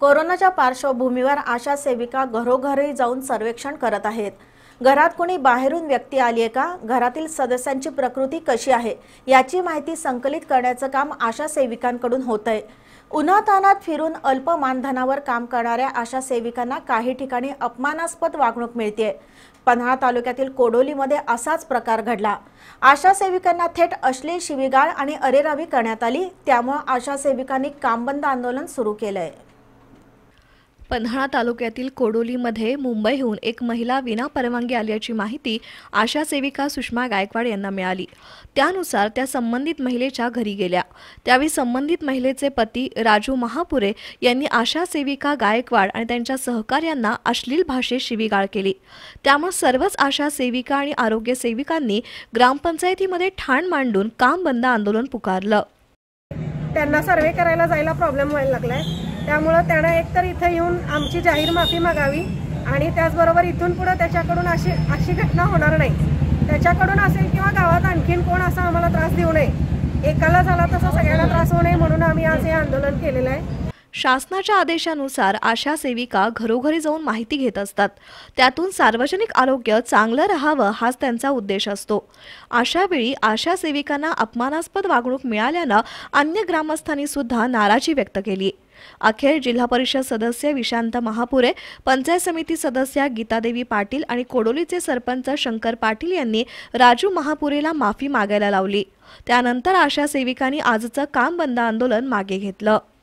कोरोनाच्या पार्श्वभूमीवर आशा सेविका घरोघरी जाऊन सर्वेक्षण करत आहेत घरात कोणी बाहेरून व्यक्ती आली आहे का घरातील सदस्यांची प्रकृती कशी आहे याची माहिती संकलित करण्याचं काम आशा सेविकांकडून होत आहे उन्हातानात फिरून अल्प मानधनावर काम करणाऱ्या आशा सेविकांना काही ठिकाणी अपमानास्पद वागणूक मिळते पन्हाळा तालुक्यातील कोडोलीमध्ये असाच प्रकार घडला आशा सेविकांना थेट अश्लील शिवीगाळ आणि अरेरावी करण्यात आली त्यामुळे आशा सेविकांनी कामबंद आंदोलन सुरू केलंय पन्हाळा तालुक्यातील कोडोलीमध्ये मुंबईहून एक महिला विनापरवानगी आल्याची माहिती आशा सेविका सुषमा गायकवाड यांना मिळाली त्यानुसार त्या संबंधित महिलेच्या घरी गेल्या त्यावेळी संबंधित महिलेचे पती राजू महापुरे यांनी आशा सेविका गायकवाड आणि त्यांच्या सहकार्यांना अश्लील भाषेत शिवीगाळ केली त्यामुळे सर्वच आशा सेविका आणि आरोग्य सेविकांनी ग्रामपंचायतीमध्ये ठाण मांडून काम बंद आंदोलन पुकारलं त्यांना सर्वे करायला जायला प्रॉब्लेम व्हायला लागलाय त्यामुळं त्यानं एकतर इथं येऊन आमची जाहीर माफी मागावी आणि त्याचबरोबर इथून पुढं त्याच्याकडून अशी अशी घटना होणार नाही त्याच्याकडून असेल किंवा गावात आणखीन कोण असा आम्हाला त्रास देऊ नये एकाला झाला तसा सगळ्यांना त्रास होऊ नये म्हणून आम्ही आज हे आंदोलन केलेलं आहे शासनाच्या आदेशानुसार आशा सेविका घरोघरी जाऊन माहिती घेत असतात त्यातून सार्वजनिक आरोग्य चांगलं राहावं हाच त्यांचा उद्देश असतो अशावेळी आशा सेविकांना अपमानास्पद वागणूक मिळाल्यानं अन्य ग्रामस्थांनी सुद्धा नाराजी व्यक्त केली अखेर जिल्हा परिषद सदस्य विशांत महापुरे पंचायत समिती सदस्या गीतादेवी पाटील आणि कोडोलीचे सरपंच शंकर पाटील यांनी राजू महापुरेला माफी मागायला लावली त्यानंतर आशा सेविकांनी आजचं काम बंद आंदोलन मागे घेतलं